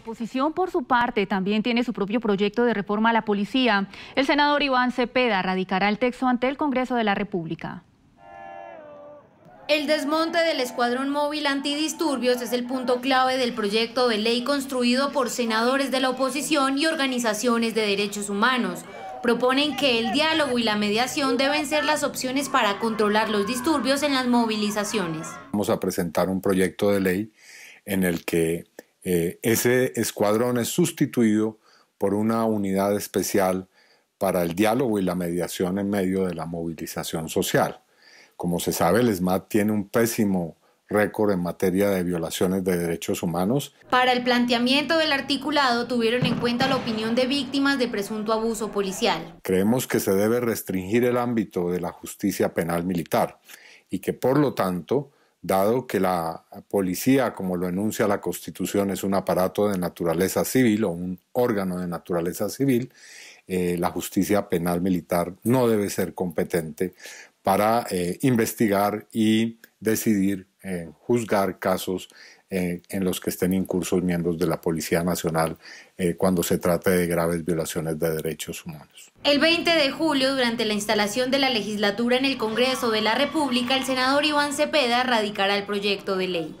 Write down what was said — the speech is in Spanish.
oposición, por su parte, también tiene su propio proyecto de reforma a la policía. El senador Iván Cepeda radicará el texto ante el Congreso de la República. El desmonte del escuadrón móvil antidisturbios es el punto clave del proyecto de ley construido por senadores de la oposición y organizaciones de derechos humanos. Proponen que el diálogo y la mediación deben ser las opciones para controlar los disturbios en las movilizaciones. Vamos a presentar un proyecto de ley en el que eh, ese escuadrón es sustituido por una unidad especial para el diálogo y la mediación en medio de la movilización social. Como se sabe, el SMAT tiene un pésimo récord en materia de violaciones de derechos humanos. Para el planteamiento del articulado tuvieron en cuenta la opinión de víctimas de presunto abuso policial. Creemos que se debe restringir el ámbito de la justicia penal militar y que por lo tanto dado que la policía, como lo enuncia la Constitución, es un aparato de naturaleza civil o un órgano de naturaleza civil, eh, la justicia penal militar no debe ser competente para eh, investigar y decidir, eh, juzgar casos eh, en los que estén incursos miembros de la Policía Nacional eh, cuando se trate de graves violaciones de derechos humanos. El 20 de julio, durante la instalación de la legislatura en el Congreso de la República, el senador Iván Cepeda radicará el proyecto de ley.